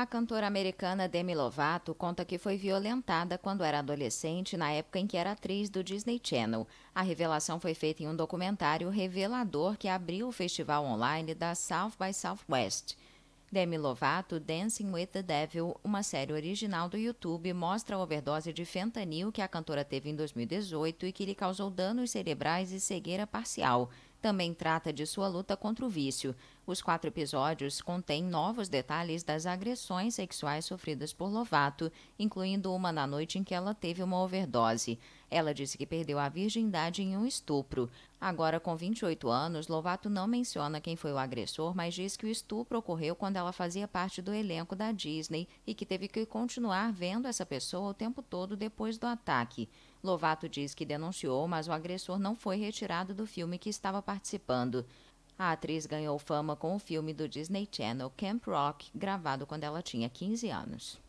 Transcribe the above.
A cantora americana Demi Lovato conta que foi violentada quando era adolescente, na época em que era atriz do Disney Channel. A revelação foi feita em um documentário revelador que abriu o festival online da South by Southwest. Demi Lovato, Dancing with the Devil, uma série original do YouTube, mostra a overdose de fentanil que a cantora teve em 2018 e que lhe causou danos cerebrais e cegueira parcial também trata de sua luta contra o vício. Os quatro episódios contêm novos detalhes das agressões sexuais sofridas por Lovato, incluindo uma na noite em que ela teve uma overdose. Ela disse que perdeu a virgindade em um estupro. Agora, com 28 anos, Lovato não menciona quem foi o agressor, mas diz que o estupro ocorreu quando ela fazia parte do elenco da Disney e que teve que continuar vendo essa pessoa o tempo todo depois do ataque. Lovato diz que denunciou, mas o agressor não foi retirado do filme que estava participando. A atriz ganhou fama com o filme do Disney Channel Camp Rock, gravado quando ela tinha 15 anos.